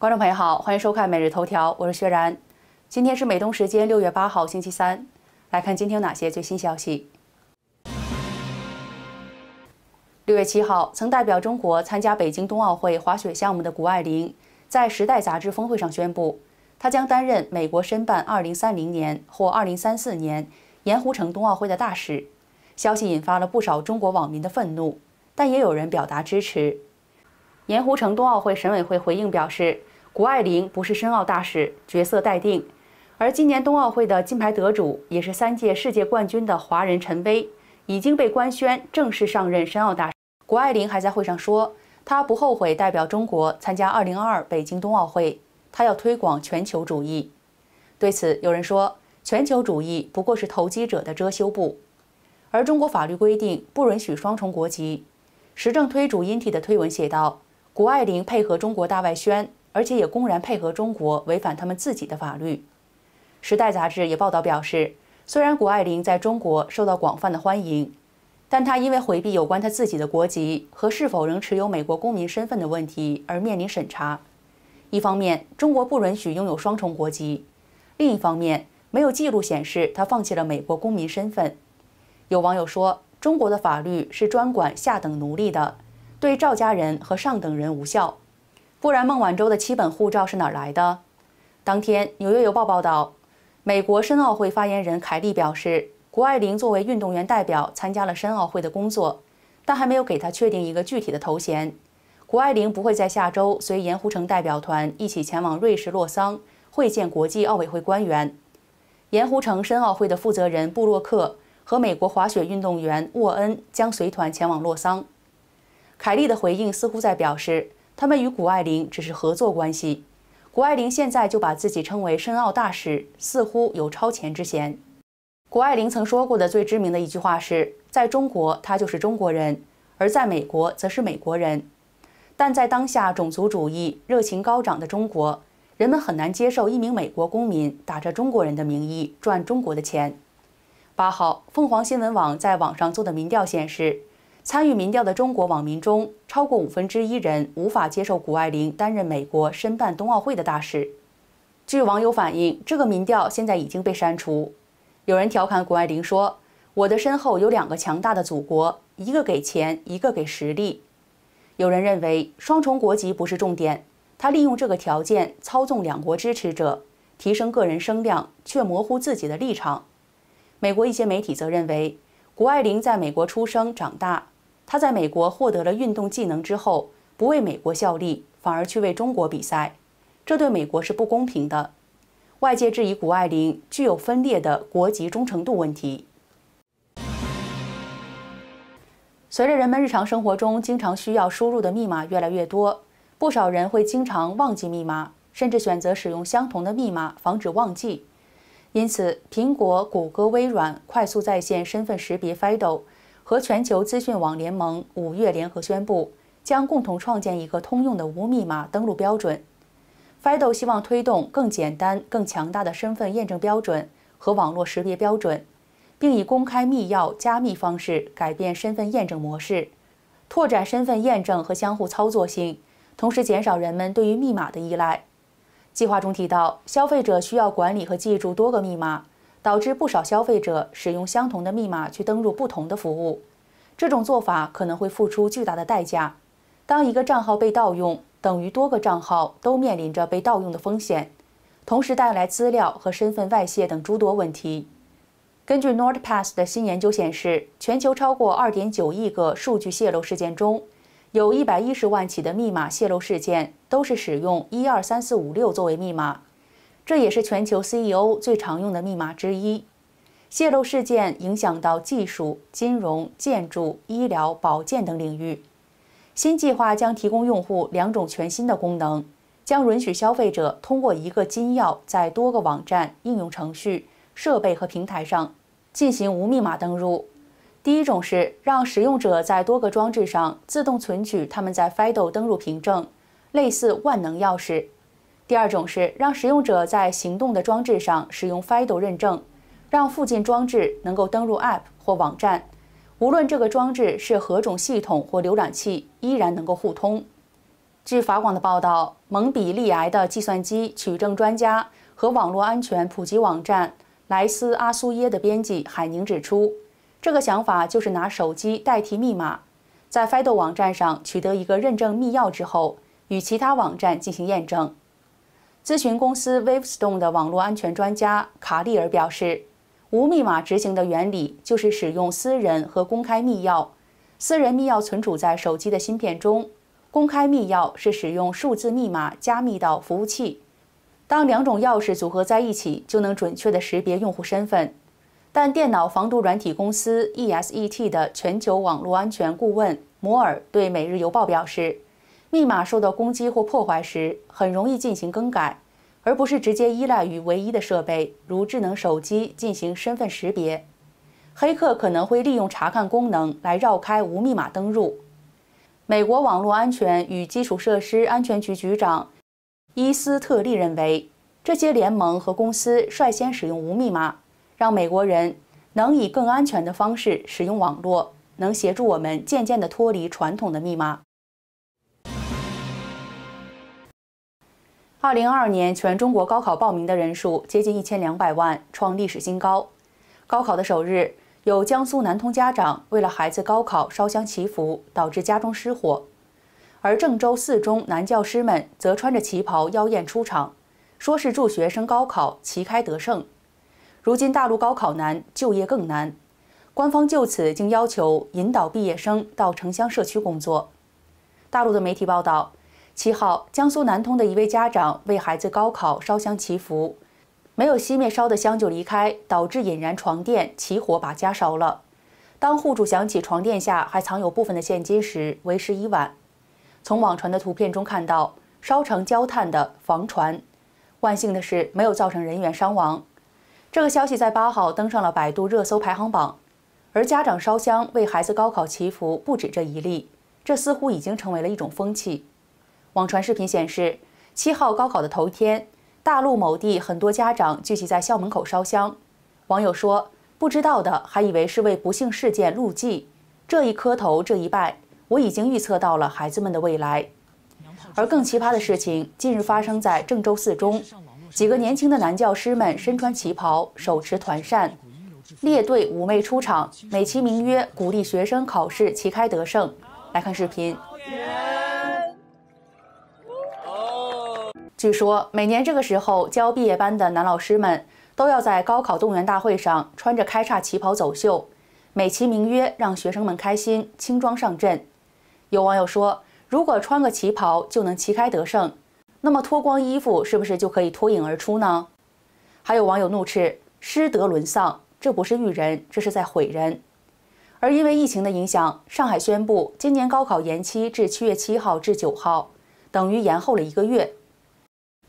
观众朋友好，欢迎收看《每日头条》，我是薛然。今天是美东时间六月八号，星期三。来看今天有哪些最新消息。六月七号，曾代表中国参加北京冬奥会滑雪项目的谷爱凌，在《时代》杂志峰会上宣布，她将担任美国申办二零三零年或二零三四年盐湖城冬奥会的大使。消息引发了不少中国网民的愤怒，但也有人表达支持。盐湖城冬奥会审委会回应表示。谷爱凌不是申奥大使，角色待定，而今年冬奥会的金牌得主，也是三届世界冠军的华人陈薇，已经被官宣正式上任申奥大使。谷爱凌还在会上说，她不后悔代表中国参加2022北京冬奥会，她要推广全球主义。对此，有人说，全球主义不过是投机者的遮羞布，而中国法律规定不允许双重国籍。时政推主因体的推文写道，谷爱凌配合中国大外宣。而且也公然配合中国违反他们自己的法律。《时代》杂志也报道表示，虽然谷爱凌在中国受到广泛的欢迎，但她因为回避有关她自己的国籍和是否仍持有美国公民身份的问题而面临审查。一方面，中国不允许拥有双重国籍；另一方面，没有记录显示她放弃了美国公民身份。有网友说：“中国的法律是专管下等奴隶的，对赵家人和上等人无效。”不然，孟晚舟的七本护照是哪儿来的？当天，《纽约邮报》报道，美国申奥会发言人凯利表示，谷爱凌作为运动员代表参加了申奥会的工作，但还没有给她确定一个具体的头衔。谷爱凌不会在下周随盐湖城代表团一起前往瑞士洛桑会见国际奥委会官员。盐湖城申奥会的负责人布洛克和美国滑雪运动员沃恩将随团前往洛桑。凯利的回应似乎在表示。他们与谷爱凌只是合作关系。谷爱凌现在就把自己称为申奥大使，似乎有超前之嫌。谷爱凌曾说过的最知名的一句话是：“在中国，她就是中国人；而在美国，则是美国人。”但在当下种族主义热情高涨的中国，人们很难接受一名美国公民打着中国人的名义赚中国的钱。八号，凤凰新闻网在网上做的民调显示。参与民调的中国网民中，超过五分之一人无法接受谷爱凌担任美国申办冬奥会的大使。据网友反映，这个民调现在已经被删除。有人调侃谷爱凌说：“我的身后有两个强大的祖国，一个给钱，一个给实力。”有人认为双重国籍不是重点，他利用这个条件操纵两国支持者，提升个人声量，却模糊自己的立场。美国一些媒体则认为，谷爱凌在美国出生长大。他在美国获得了运动技能之后，不为美国效力，反而去为中国比赛，这对美国是不公平的。外界质疑谷爱凌具有分裂的国籍忠诚度问题。随着人们日常生活中经常需要输入的密码越来越多，不少人会经常忘记密码，甚至选择使用相同的密码防止忘记。因此，苹果、谷歌、微软快速在线身份识别 FIDO。和全球资讯网联盟五月联合宣布，将共同创建一个通用的无密码登录标准。FIDO 希望推动更简单、更强大的身份验证标准和网络识别标准，并以公开密钥加密方式改变身份验证模式，拓展身份验证和相互操作性，同时减少人们对于密码的依赖。计划中提到，消费者需要管理和记住多个密码。导致不少消费者使用相同的密码去登录不同的服务，这种做法可能会付出巨大的代价。当一个账号被盗用，等于多个账号都面临着被盗用的风险，同时带来资料和身份外泄等诸多问题。根据 NordPass 的新研究显示，全球超过2.9亿个数据泄露事件中，有一百一十万起的密码泄露事件都是使用“一二三四五六”作为密码。这也是全球 CEO 最常用的密码之一。泄露事件影响到技术、金融、建筑、医疗、保健等领域。新计划将提供用户两种全新的功能，将允许消费者通过一个金钥在多个网站、应用程序、设备和平台上进行无密码登录。第一种是让使用者在多个装置上自动存取他们在 FIDO 登录凭证，类似万能钥匙。第二种是让使用者在行动的装置上使用 FIDO 认证，让附近装置能够登录 App 或网站，无论这个装置是何种系统或浏览器，依然能够互通。据法广的报道，蒙比利埃的计算机取证专家和网络安全普及网站莱斯阿苏耶的编辑海宁指出，这个想法就是拿手机代替密码，在 FIDO 网站上取得一个认证密钥之后，与其他网站进行验证。咨询公司 WaveStone 的网络安全专家卡利尔表示，无密码执行的原理就是使用私人和公开密钥。私人密钥存储在手机的芯片中，公开密钥是使用数字密码加密到服务器。当两种钥匙组合在一起，就能准确地识别用户身份。但电脑防毒软体公司 ESET 的全球网络安全顾问摩尔对《每日邮报》表示。密码受到攻击或破坏时，很容易进行更改，而不是直接依赖于唯一的设备，如智能手机进行身份识别。黑客可能会利用查看功能来绕开无密码登录。美国网络安全与基础设施安全局局长伊斯特利认为，这些联盟和公司率先使用无密码，让美国人能以更安全的方式使用网络，能协助我们渐渐地脱离传统的密码。二零二二年，全中国高考报名的人数接近一千两百万，创历史新高。高考的首日，有江苏南通家长为了孩子高考烧香祈福，导致家中失火；而郑州四中男教师们则穿着旗袍妖艳出场，说是祝学生高考旗开得胜。如今大陆高考难，就业更难，官方就此竟要求引导毕业生到城乡社区工作。大陆的媒体报道。七号，江苏南通的一位家长为孩子高考烧香祈福，没有熄灭烧的香就离开，导致引燃床垫起火把家烧了。当户主想起床垫下还藏有部分的现金时，为时已晚。从网传的图片中看到，烧成焦炭的房船，万幸的是没有造成人员伤亡。这个消息在八号登上了百度热搜排行榜。而家长烧香为孩子高考祈福不止这一例，这似乎已经成为了一种风气。网传视频显示，七号高考的头天，大陆某地很多家长聚集在校门口烧香。网友说，不知道的还以为是为不幸事件录祭。这一磕头，这一拜，我已经预测到了孩子们的未来。而更奇葩的事情，近日发生在郑州四中，几个年轻的男教师们身穿旗袍，手持团扇，列队妩媚出场，美其名曰鼓励学生考试旗开得胜。来看视频。据说每年这个时候教毕业班的男老师们都要在高考动员大会上穿着开叉旗袍走秀，美其名曰让学生们开心轻装上阵。有网友说，如果穿个旗袍就能旗开得胜，那么脱光衣服是不是就可以脱颖而出呢？还有网友怒斥师德沦丧，这不是育人，这是在毁人。而因为疫情的影响，上海宣布今年高考延期至七月七号至九号，等于延后了一个月。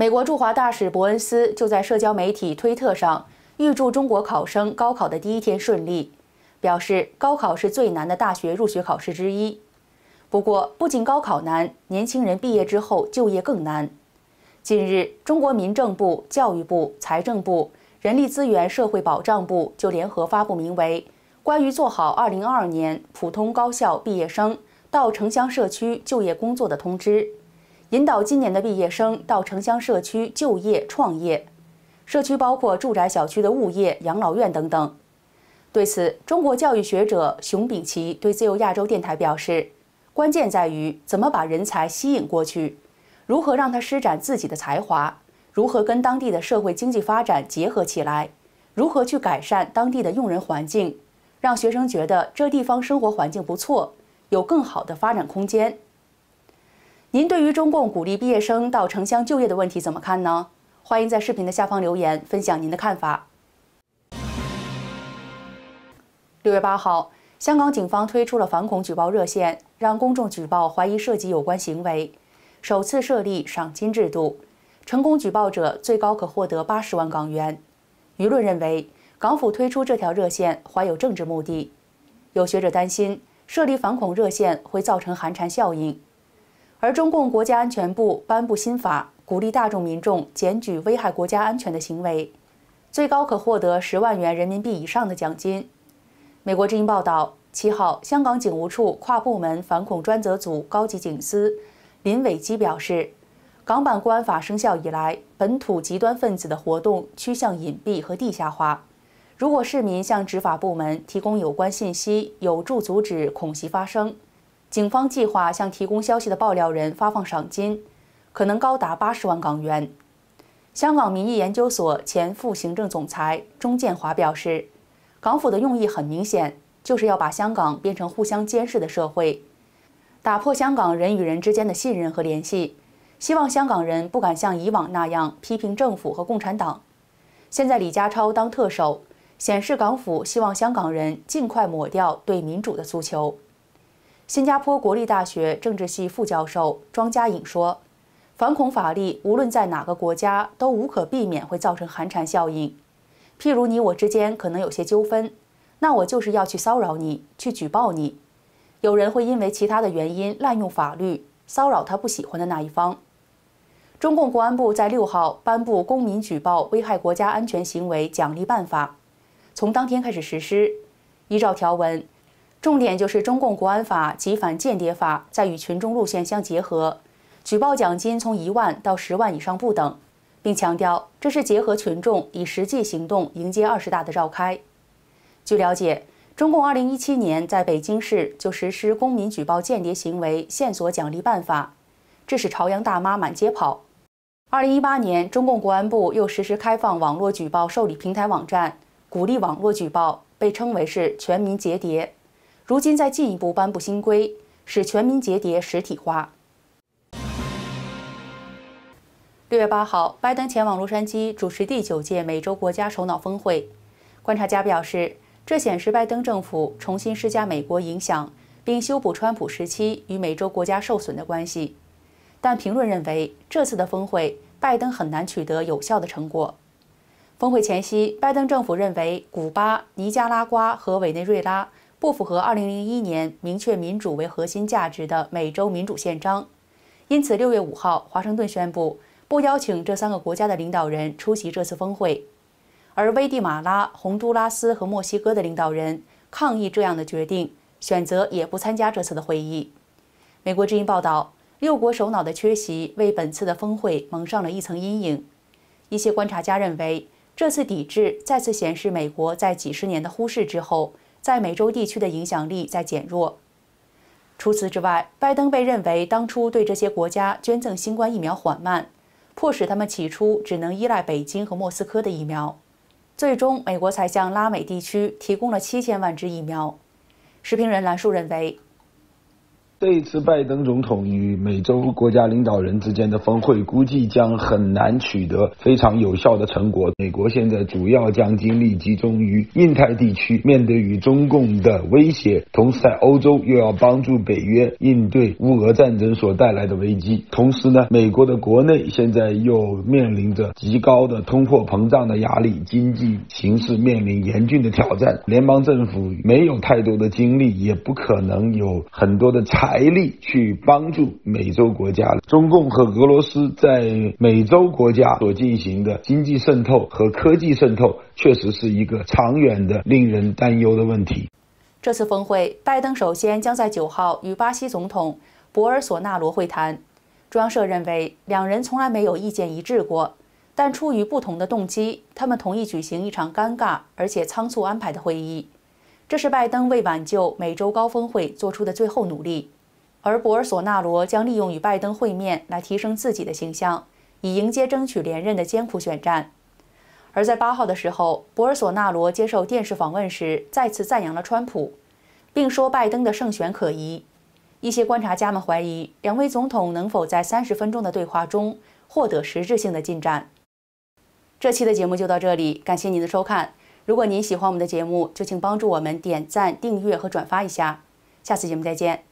美国驻华大使伯恩斯就在社交媒体推特上预祝中国考生高考的第一天顺利，表示高考是最难的大学入学考试之一。不过，不仅高考难，年轻人毕业之后就业更难。近日，中国民政部、教育部、财政部、人力资源社会保障部就联合发布名为《关于做好2022年普通高校毕业生到城乡社区就业工作的通知》。引导今年的毕业生到城乡社区就业创业，社区包括住宅小区的物业、养老院等等。对此，中国教育学者熊丙奇对自由亚洲电台表示：“关键在于怎么把人才吸引过去，如何让他施展自己的才华，如何跟当地的社会经济发展结合起来，如何去改善当地的用人环境，让学生觉得这地方生活环境不错，有更好的发展空间。”您对于中共鼓励毕业生到城乡就业的问题怎么看呢？欢迎在视频的下方留言，分享您的看法。六月八号，香港警方推出了反恐举报热线，让公众举报怀疑涉及有关行为，首次设立赏金制度，成功举报者最高可获得八十万港元。舆论认为，港府推出这条热线怀有政治目的，有学者担心设立反恐热线会造成寒蝉效应。而中共国家安全部颁布新法，鼓励大众民众检举危害国家安全的行为，最高可获得十万元人民币以上的奖金。美国之音报道，七号，香港警务处跨部门反恐专责组高级警司林伟基表示，港版国安法生效以来，本土极端分子的活动趋向隐蔽和地下化。如果市民向执法部门提供有关信息，有助阻止恐袭发生。警方计划向提供消息的爆料人发放赏金，可能高达八十万港元。香港民意研究所前副行政总裁钟建华表示，港府的用意很明显，就是要把香港变成互相监视的社会，打破香港人与人之间的信任和联系，希望香港人不敢像以往那样批评政府和共产党。现在李家超当特首，显示港府希望香港人尽快抹掉对民主的诉求。新加坡国立大学政治系副教授庄家颖说：“反恐法律无论在哪个国家，都无可避免会造成寒蝉效应。譬如你我之间可能有些纠纷，那我就是要去骚扰你，去举报你。有人会因为其他的原因滥用法律，骚扰他不喜欢的那一方。”中共国安部在六号颁布《公民举报危害国家安全行为奖励办法》，从当天开始实施。依照条文。重点就是中共国安法及反间谍法在与群众路线相结合，举报奖金从一万到十万以上不等，并强调这是结合群众以实际行动迎接二十大的召开。据了解，中共二零一七年在北京市就实施公民举报间谍行为线索奖励办法，致使朝阳大妈满街跑。二零一八年，中共国安部又实施开放网络举报受理平台网站，鼓励网络举报，被称为是全民揭谍。如今再进一步颁布新规，使全民结叠实体化。六月八号，拜登前往洛杉矶主持第九届美洲国家首脑峰会。观察家表示，这显示拜登政府重新施加美国影响，并修补川普时期与美洲国家受损的关系。但评论认为，这次的峰会，拜登很难取得有效的成果。峰会前夕，拜登政府认为古巴、尼加拉瓜和委内瑞拉。不符合2001年明确民主为核心价值的《美洲民主宪章》，因此，6月5号，华盛顿宣布不邀请这三个国家的领导人出席这次峰会。而危地马拉、洪都拉斯和墨西哥的领导人抗议这样的决定，选择也不参加这次的会议。美国之音报道，六国首脑的缺席为本次的峰会蒙上了一层阴影。一些观察家认为，这次抵制再次显示美国在几十年的忽视之后。在美洲地区的影响力在减弱。除此之外，拜登被认为当初对这些国家捐赠新冠疫苗缓慢，迫使他们起初只能依赖北京和莫斯科的疫苗，最终美国才向拉美地区提供了七千万支疫苗。时评人兰树认为。这一次，拜登总统与美洲国家领导人之间的峰会，估计将很难取得非常有效的成果。美国现在主要将精力集中于印太地区，面对与中共的威胁；同时，在欧洲又要帮助北约应对乌俄战争所带来的危机。同时呢，美国的国内现在又面临着极高的通货膨胀的压力，经济形势面临严峻的挑战。联邦政府没有太多的精力，也不可能有很多的差。财力去帮助美洲国家中共和俄罗斯在美洲国家所进行的经济渗透和科技渗透，确实是一个长远的、令人担忧的问题。这次峰会，拜登首先将在九号与巴西总统博尔索纳罗会谈。中央社认为，两人从来没有意见一致过，但出于不同的动机，他们同意举行一场尴尬而且仓促安排的会议。这是拜登为挽救美洲高峰会做出的最后努力。而博尔索纳罗将利用与拜登会面来提升自己的形象，以迎接争取连任的艰苦选战。而在八号的时候，博尔索纳罗接受电视访问时再次赞扬了川普，并说拜登的胜选可疑。一些观察家们怀疑两位总统能否在三十分钟的对话中获得实质性的进展。这期的节目就到这里，感谢您的收看。如果您喜欢我们的节目，就请帮助我们点赞、订阅和转发一下。下次节目再见。